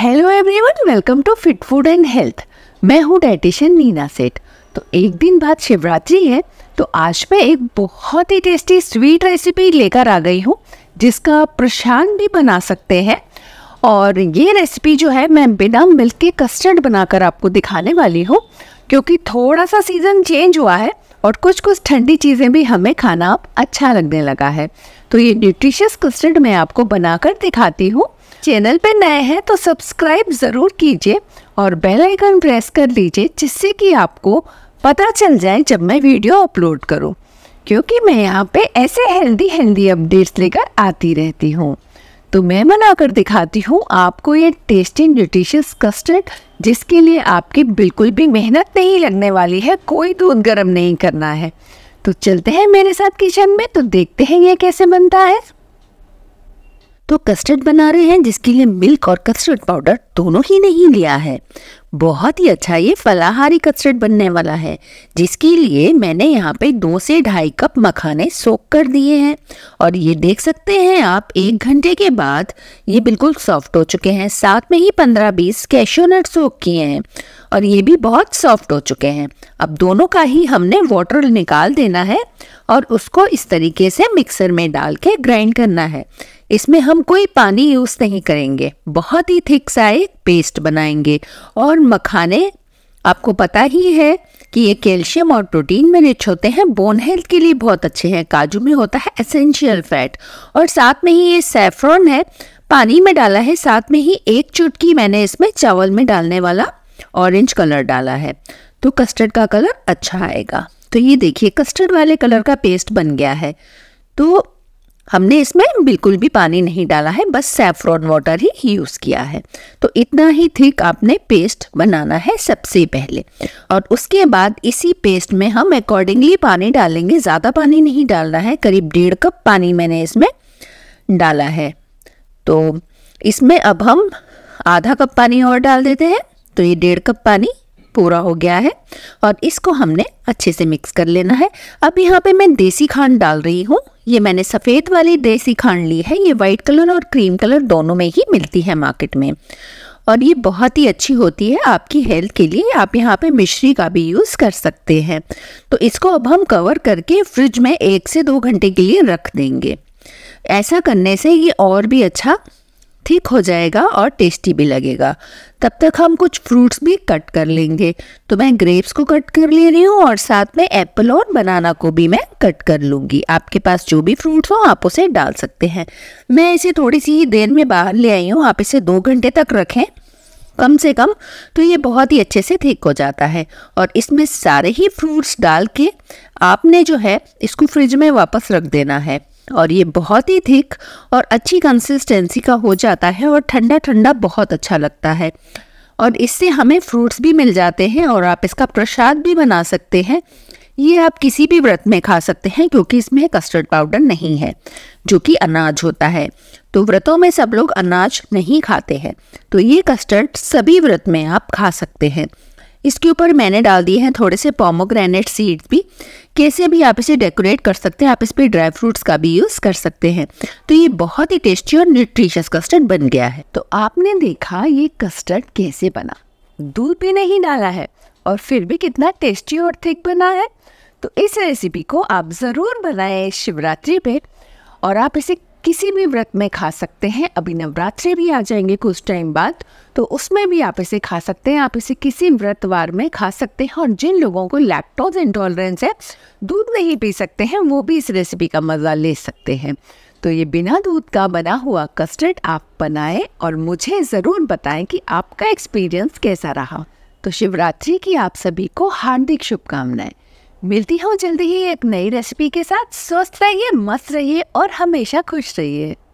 hello everyone welcome to fit food and health मैं हूँ dietitian Neena सेठ तो एक दिन बाद शिवरात्रि है तो आज मैं एक बहुत ही टेस्टी स्वीट रेसिपी लेकर आ गई हूँ जिसका प्रशांत भी बना सकते हैं और ये रेसिपी जो है मैं बिना मिल्क के कस्टर्ड बनाकर आपको दिखाने वाली हूँ क्योंकि थोड़ा सा सीज़न चेंज हुआ है और कुछ कुछ ठंडी चीज़ें भी हमें खाना अच्छा लगने लगा है तो ये न्यूट्रिशियस कस्टर्ड मैं आपको बनाकर दिखाती हूँ चैनल पर नए हैं तो सब्सक्राइब ज़रूर कीजिए और बेल आइकन प्रेस कर लीजिए जिससे कि आपको पता चल जाए जब मैं वीडियो अपलोड करूं क्योंकि मैं यहाँ पे ऐसे हेल्दी हेल्दी अपडेट्स लेकर आती रहती हूँ तो मैं बनाकर दिखाती हूँ आपको ये टेस्टी न्यूट्रिशियस कस्टर्ड जिसके लिए आपकी बिल्कुल भी मेहनत नहीं लगने वाली है कोई दूध गर्म नहीं करना है तो चलते हैं मेरे साथ किचन में तो देखते हैं ये कैसे बनता है तो कस्टर्ड बना रहे हैं जिसके लिए मिल्क और कस्टर्ड पाउडर दोनों ही नहीं लिया है बहुत ही अच्छा ये फलाहारी कस्टर्ड बनने वाला है जिसके लिए मैंने यहाँ पे दो से ढाई कप मखाने सोख कर दिए हैं और ये देख सकते हैं आप एक घंटे के बाद ये बिल्कुल सॉफ्ट हो चुके हैं साथ में ही पंद्रह बीस कैशो नट सोख किए हैं और ये भी बहुत सॉफ्ट हो चुके हैं अब दोनों का ही हमने वाटर निकाल देना है और उसको इस तरीके से मिक्सर में डाल के ग्राइंड करना है इसमें हम कोई पानी यूज़ नहीं करेंगे बहुत ही थिक सा एक पेस्ट बनाएंगे और मखाने आपको पता ही है कि ये कैल्शियम और प्रोटीन में रिच होते हैं बोन हेल्थ के लिए बहुत अच्छे हैं काजू में होता है एसेंशियल फैट और साथ में ही ये सेफ्रॉन है पानी में डाला है साथ में ही एक चुटकी मैंने इसमें चावल में डालने वाला ऑरेंज कलर डाला है तो कस्टर्ड का कलर अच्छा आएगा तो ये देखिए कस्टर्ड वाले कलर का पेस्ट बन गया है तो हमने इसमें बिल्कुल भी पानी नहीं डाला है बस सेफ्रॉन वाटर ही यूज़ किया है तो इतना ही थिक आपने पेस्ट बनाना है सबसे पहले और उसके बाद इसी पेस्ट में हम अकॉर्डिंगली पानी डालेंगे ज़्यादा पानी नहीं डालना है करीब डेढ़ कप पानी मैंने इसमें डाला है तो इसमें अब हम आधा कप पानी और डाल देते हैं तो ये डेढ़ कप पानी पूरा हो गया है और इसको हमने अच्छे से मिक्स कर लेना है अब यहाँ पे मैं देसी खांड डाल रही हूँ ये मैंने सफ़ेद वाली देसी खांड ली है ये वाइट कलर और क्रीम कलर दोनों में ही मिलती है मार्केट में और ये बहुत ही अच्छी होती है आपकी हेल्थ के लिए आप यहाँ पे मिश्री का भी यूज़ कर सकते हैं तो इसको अब हम कवर करके फ्रिज में एक से दो घंटे के लिए रख देंगे ऐसा करने से ये और भी अच्छा ठीक हो जाएगा और टेस्टी भी लगेगा तब तक हम कुछ फ्रूट्स भी कट कर लेंगे तो मैं ग्रेप्स को कट कर ले रही हूँ और साथ में एप्पल और बनाना को भी मैं कट कर लूँगी आपके पास जो भी फ्रूट्स हो आप उसे डाल सकते हैं मैं इसे थोड़ी सी देर में बाहर ले आई हूँ आप इसे दो घंटे तक रखें कम से कम तो ये बहुत ही अच्छे से ठीक हो जाता है और इसमें सारे ही फ्रूट्स डाल के आपने जो है इसको फ्रिज में वापस रख देना है और ये बहुत ही थिक और अच्छी कंसिस्टेंसी का हो जाता है और ठंडा ठंडा बहुत अच्छा लगता है और इससे हमें फ्रूट्स भी मिल जाते हैं और आप इसका प्रसाद भी बना सकते हैं ये आप किसी भी व्रत में खा सकते हैं क्योंकि इसमें कस्टर्ड पाउडर नहीं है जो कि अनाज होता है तो व्रतों में सब लोग अनाज नहीं खाते हैं तो ये कस्टर्ड सभी व्रत में आप खा सकते हैं इसके ऊपर मैंने डाल दिए हैं थोड़े से पोमोग्रेनेट सीड्स भी कैसे भी आप इसे डेकोरेट कर सकते हैं आप इस पर ड्राई फ्रूट्स का भी यूज़ कर सकते हैं तो ये बहुत ही टेस्टी और न्यूट्रिशियस कस्टर्ड बन गया है तो आपने देखा ये कस्टर्ड कैसे बना दूध भी नहीं डाला है और फिर भी कितना टेस्टी और थिक बना है तो इस रेसिपी को आप ज़रूर बनाएं शिवरात्रि पे और आप इसे किसी भी व्रत में खा सकते हैं अभी नवरात्रि भी आ जाएंगे कुछ टाइम बाद तो उसमें भी आप इसे खा सकते हैं आप इसे किसी व्रतवार में खा सकते हैं और जिन लोगों को लैपटॉप इंटॉलरेंस है दूध नहीं पी सकते हैं वो भी इस रेसिपी का मज़ा ले सकते हैं तो ये बिना दूध का बना हुआ कस्टर्ड आप बनाएं और मुझे ज़रूर बताएं कि आपका एक्सपीरियंस कैसा रहा तो शिवरात्रि की आप सभी को हार्दिक शुभकामनाएं मिलती हूँ जल्दी ही एक नई रेसिपी के साथ स्वस्थ रहिए मस्त रहिए और हमेशा खुश रहिए